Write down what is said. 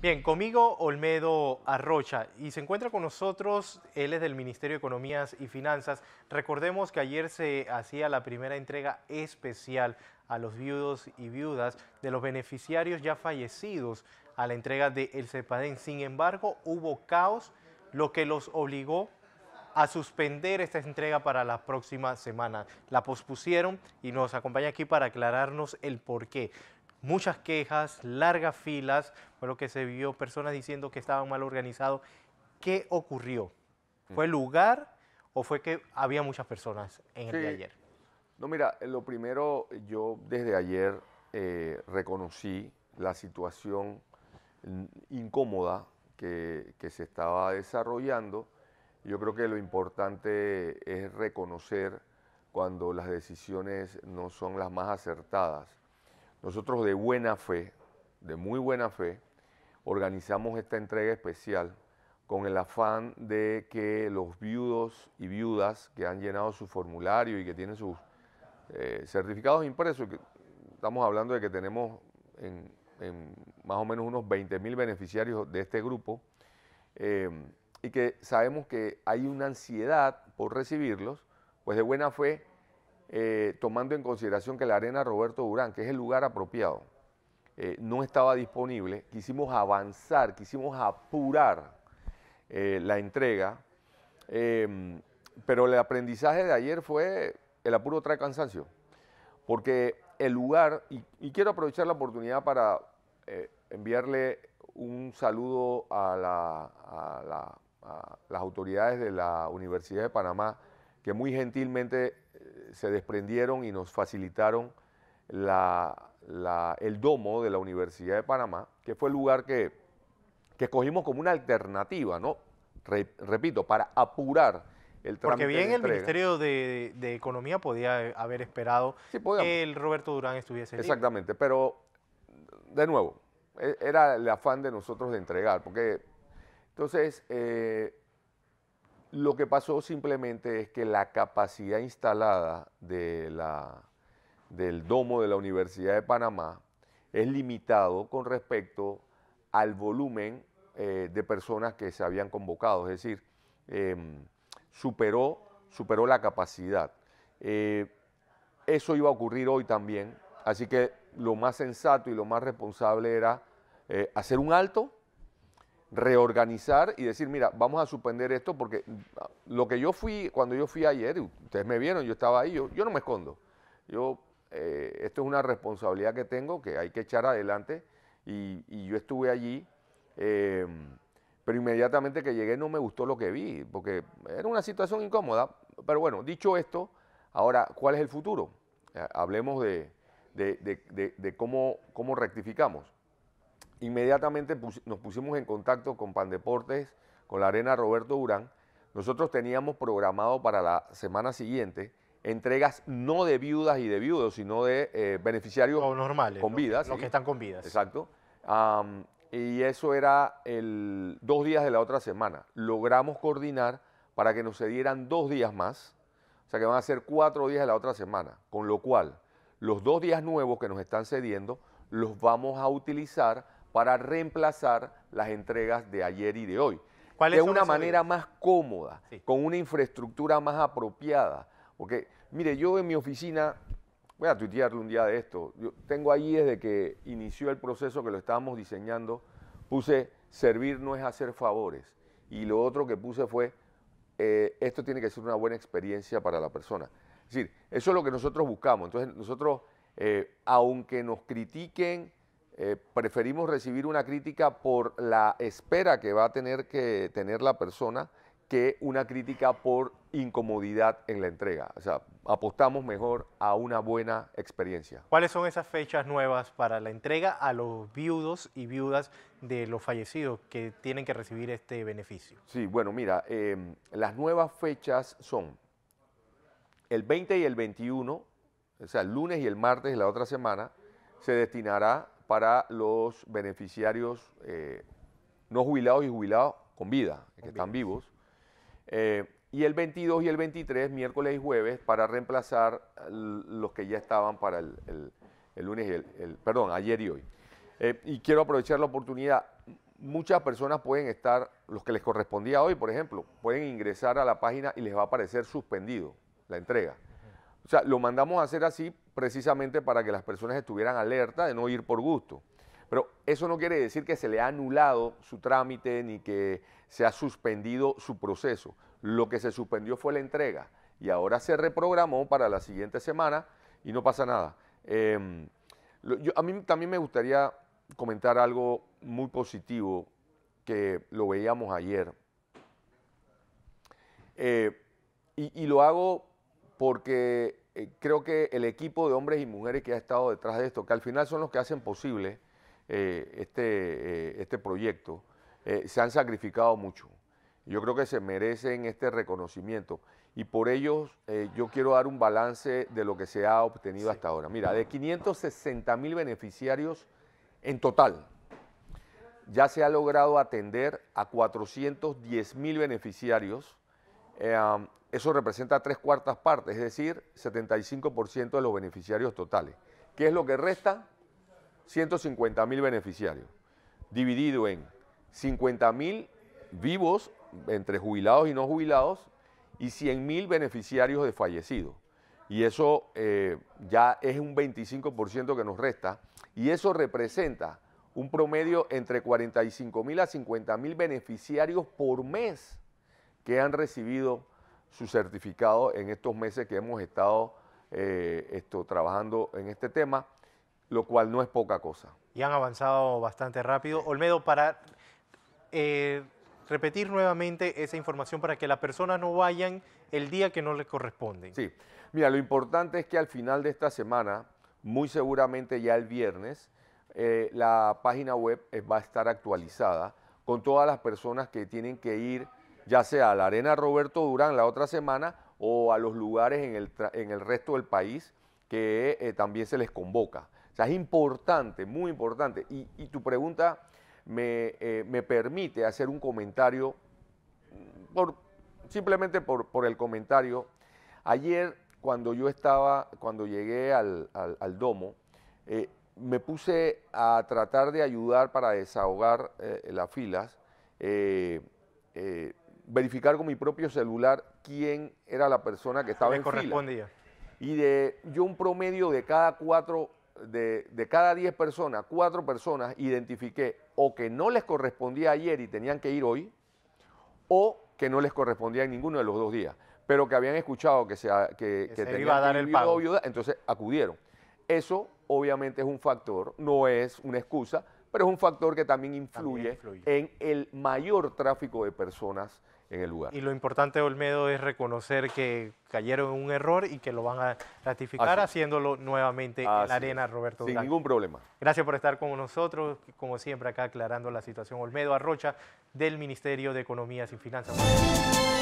Bien, conmigo Olmedo Arrocha y se encuentra con nosotros, él es del Ministerio de Economías y Finanzas. Recordemos que ayer se hacía la primera entrega especial a los viudos y viudas de los beneficiarios ya fallecidos a la entrega de El Cepadén. Sin embargo, hubo caos, lo que los obligó a suspender esta entrega para la próxima semana. La pospusieron y nos acompaña aquí para aclararnos el porqué muchas quejas, largas filas, fue lo que se vio, personas diciendo que estaban mal organizado ¿Qué ocurrió? ¿Fue el mm. lugar o fue que había muchas personas en el día de ayer? No, mira, lo primero, yo desde ayer eh, reconocí la situación incómoda que, se estaba desarrollando. Yo creo que lo importante es reconocer cuando las decisiones no son las más acertadas nosotros de buena fe, de muy buena fe, organizamos esta entrega especial con el afán de que los viudos y viudas que han llenado su formulario y que tienen sus eh, certificados impresos, que estamos hablando de que tenemos en, más o menos unos 20 mil beneficiarios de este grupo, eh, y que sabemos que hay una ansiedad por recibirlos, pues de buena fe eh, tomando en consideración que la Arena Roberto Durán, que es el lugar apropiado, eh, no estaba disponible, quisimos avanzar, quisimos apurar eh, la entrega, em, pero el aprendizaje de ayer fue el apuro trae cansancio, porque el lugar, y, quiero aprovechar la oportunidad para enviarle un saludo a, a las autoridades de la Universidad de Panamá, que muy gentilmente se desprendieron y nos facilitaron el domo de la Universidad de Panamá, que fue el lugar que, que escogimos como una alternativa, ¿no? repito, para apurar el trámite Porque bien el Ministerio de, Economía podía haber esperado que el Roberto Durán estuviese Exactamente, pero de nuevo, e, era el afán de nosotros de entregar, porque entonces eh, lo que pasó simplemente es que la capacidad instalada del domo de la Universidad de Panamá es limitado con respecto al volumen eh, de personas que se habían convocado, es decir, em, superó, superó la capacidad. Eh, eso iba a ocurrir hoy también, así que lo más sensato y lo más responsable era eh, hacer un alto reorganizar y decir, mira, vamos a suspender esto porque lo que yo fui, cuando yo fui ayer, ustedes me vieron, yo estaba ahí, yo, yo no me escondo. Yo, eh, esto es una responsabilidad que tengo que hay que echar adelante y, yo estuve allí, em, pero inmediatamente que llegué no me gustó lo que vi, porque era una situación incómoda. Pero bueno, dicho esto, ahora, ¿cuál es el futuro? Eh, hablemos de, cómo, cómo rectificamos inmediatamente nos pusimos en contacto con Pandeportes, con la Arena Roberto Durán. Nosotros teníamos programado para la semana siguiente entregas no de viudas y de viudos, sino de eh, beneficiarios con vidas. Los, que están con vidas. Exacto. y eso era el, dos días de la otra semana. Logramos coordinar para que nos cedieran dos días más, o sea que van a ser cuatro días de la otra semana, con lo cual los dos días nuevos que nos están cediendo los vamos a utilizar para reemplazar las entregas de ayer y de hoy. De una manera más cómoda, con una infraestructura más apropiada. Porque, mire, yo en mi oficina, voy a tuitearle un día de esto, yo tengo ahí desde que inició el proceso que lo estábamos diseñando, puse servir no es hacer favores. Y lo otro que puse fue, eh, esto tiene que ser una buena experiencia para la persona. Es decir, eso es lo que nosotros buscamos. Entonces, nosotros, eh, aunque nos critiquen, eh, preferimos recibir una crítica por la espera que va a tener que tener la persona que una crítica por incomodidad en la entrega. O sea, apostamos mejor a una buena experiencia. ¿Cuáles son esas fechas nuevas para la entrega a los viudos y viudas de los fallecidos que tienen que recibir este beneficio? Sí, bueno, mira, em, las nuevas fechas son el 20 y el 21, o sea, el lunes y el martes de la otra semana, se destinará para los beneficiarios eh, no jubilados y jubilados con vida, que están vivos. Eh, y el 22 y el 23, miércoles y jueves, para reemplazar los que ya estaban para el, lunes y el, perdón, ayer y hoy. Eh, y quiero aprovechar la oportunidad. Muchas personas pueden estar, los que les correspondía hoy, por ejemplo, pueden ingresar a la página y les va a aparecer suspendido la entrega. O sea, lo mandamos a hacer así precisamente para que las personas estuvieran alerta de no ir por gusto. Pero eso no quiere decir que se le ha anulado su trámite ni que se ha suspendido su proceso. Lo que se suspendió fue la entrega y ahora se reprogramó para la siguiente semana y no pasa nada. Em, a mí también me gustaría comentar algo muy positivo que lo veíamos ayer. Eh, y, lo hago porque eh, creo que el equipo de hombres y mujeres que ha estado detrás de esto, que al final son los que hacen posible eh, este, eh, este, proyecto, se han sacrificado mucho. Yo creo que se merecen este reconocimiento y por ello yo quiero dar un balance de lo que se ha obtenido hasta ahora. Mira, de 560 mil beneficiarios en total, ya se ha logrado atender a 410 mil beneficiarios eh, eso representa tres cuartas partes, es decir, 75% de los beneficiarios totales. ¿Qué es lo que resta? 150 mil beneficiarios, dividido en 50 mil vivos entre jubilados y no jubilados y 100 mil beneficiarios de fallecidos. Y eso eh, ya es un 25% que nos resta y eso representa un promedio entre 45 mil a 50 mil beneficiarios por mes que han recibido su certificado en estos meses que hemos estado eh, esto, trabajando en este tema, lo cual no es poca cosa. Y han avanzado bastante rápido. Olmedo, para eh, repetir nuevamente esa información para que las personas no vayan el día que no les corresponde. Sí, mira, lo importante es que al final de esta semana, muy seguramente ya el viernes, eh, la página web va a estar actualizada con todas las personas que tienen que ir ya sea a la Arena Roberto Durán la otra semana o a los lugares en el, resto del país que eh, también se les convoca. O sea, es importante, muy importante. Y, tu pregunta eh, me, permite hacer un comentario, por, simplemente por, por, el comentario. Ayer, cuando yo estaba, cuando llegué al, domo, eh, me puse a tratar de ayudar para desahogar las filas verificar con mi propio celular quién era la persona que estaba en Le correspondía. Y de yo un promedio de cada cuatro, de, cada diez personas, cuatro personas identifiqué o que no les correspondía ayer y tenían que ir hoy, o que no les correspondía en ninguno de los dos días, pero que habían escuchado que, se, que, que, que iba a dar el pago. entonces acudieron. Eso obviamente es un factor, no es una excusa, pero es un factor que también influye, en el mayor tráfico de personas en el lugar. Y lo importante, Olmedo, es reconocer que cayeron en un error y que lo van a ratificar haciéndolo nuevamente en arena, Roberto. Sin ningún problema. Gracias por estar con nosotros, como siempre acá aclarando la situación. Olmedo Arrocha, del Ministerio de Economía y Finanzas.